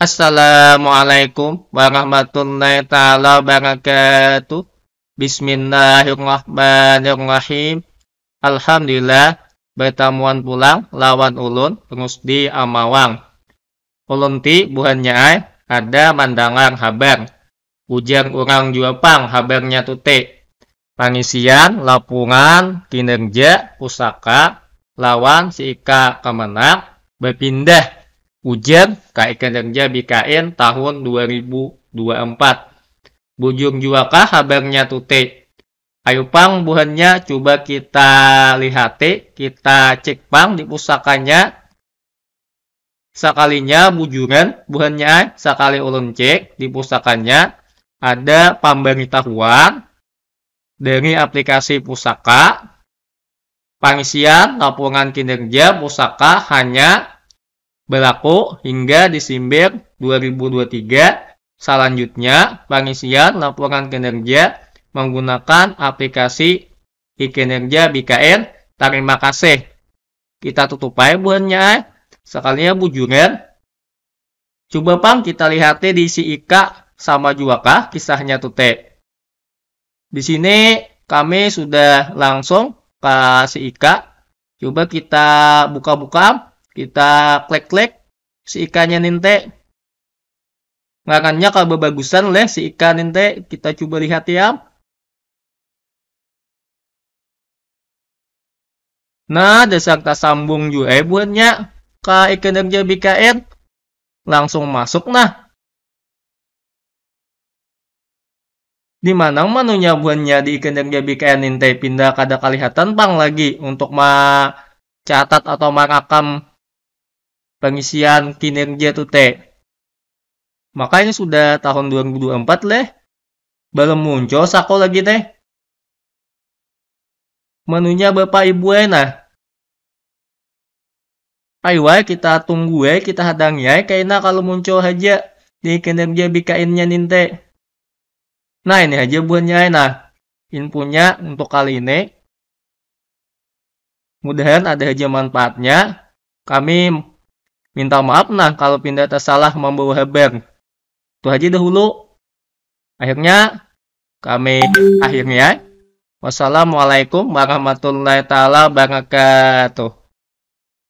Assalamualaikum warahmatullahi taala wabarakatuh. Bismillahirrahmanirrahim. Alhamdulillah bertamuan pulang lawan ulun di Amawang. Ulun ti buhannya ada mandangan habar. Ujar orang pang habarnya tute. Pangisian, lapungan, kinerja, pusaka, lawan si Ika kemenang, berpindah Ujian Kinerja BKN tahun 2024. Bujung Kah abangnya tute. Ayo pang buhannya coba kita lihat kita cek pang di pusakanya. Sekalinya bujungan buhannya sekali ulun cek di pusakanya ada pemberitahuan dari aplikasi pusaka pengisian laporan kinerja pusaka hanya berlaku hingga Desember 2023. Selanjutnya, pengisian laporan kinerja menggunakan aplikasi e-kinerja BKN. Terima kasih. Kita tutup aja bulannya. Eh. Sekalinya bujuran. Coba pang kita lihat di si Ika sama kah kisahnya tuh teh? Di sini kami sudah langsung ke si Ika. Coba kita buka-buka kita klik-klik si ikannya ninte. Makannya kalau bagusan leh si ikan ninte kita coba lihat ya. Nah, desa kita sambung juga eh buatnya ke jadi BKN langsung masuk nah. Di mana manunya buatnya di kinerja BKN ninte pindah kada kelihatan pang lagi untuk mencatat atau merekam pengisian kinerja tuh T. Makanya sudah tahun 2024 leh, belum muncul sako lagi teh. Menunya Bapak Ibu enak. Ayo kita tunggu ya, kita hadang ya, kayaknya kalau muncul aja di kinerja bikainnya ninte. Nah ini aja buahnya enak. inpunya untuk kali ini. mudah Mudahan ada aja manfaatnya. Kami Minta maaf nah kalau pindah tersalah membawa heber Itu aja dahulu. Akhirnya kami akhirnya Wassalamualaikum warahmatullahi taala wabarakatuh.